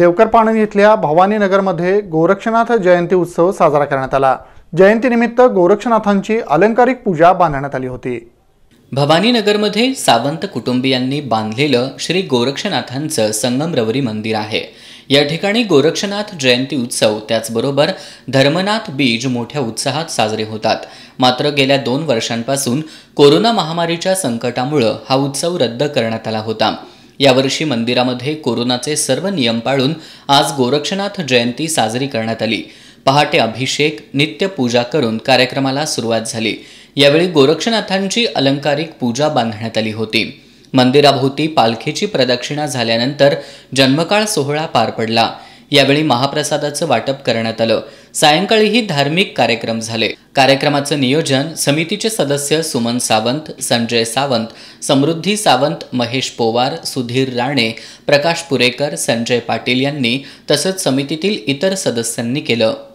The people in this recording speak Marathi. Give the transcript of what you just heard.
देवकर पाणी इथल्या भवानीनगरमध्ये गोरक्षनाथ जयंती उत्सव साजरा करण्यात आला जयंतीनिमित्त गोरक्षनाथांची अलंकारिक पूजा बांधण्यात आली होती भवानीनगरमध्ये सावंत कुटुंबियांनी बांधलेलं श्री गोरक्षनाथांचं संगमरवरी मंदिर आहे या ठिकाणी गोरक्षनाथ जयंती उत्सव त्याचबरोबर धर्मनाथ बीज मोठ्या उत्साहात साजरे होतात मात्र गेल्या दोन वर्षांपासून कोरोना महामारीच्या संकटामुळं हा उत्सव रद्द करण्यात आला होता यावर्षी मंदिरामध्ये कोरोनाचे सर्व नियम पाळून आज गोरक्षनाथ जयंती साजरी करण्यात आली पहाटे अभिषेक नित्य पूजा करून कार्यक्रमाला सुरुवात झाली यावेळी गोरक्षनाथांची अलंकारिक पूजा बांधण्यात आली होती मंदिराभोवती पालखीची प्रदक्षिणा झाल्यानंतर जन्मकाळ सोहळा पार पडला यावेळी महाप्रसादाचं वाटप करण्यात आलं सायंकाळीही धार्मिक कार्यक्रम झाले कार्यक्रमाचं नियोजन समितीचे सदस्य सुमन सावंत संजय सावंत समृद्धी सावंत महेश पोवार सुधीर राणे प्रकाश पुरेकर संजय पाटील यांनी तसंच समितीतील इतर सदस्यांनी केलं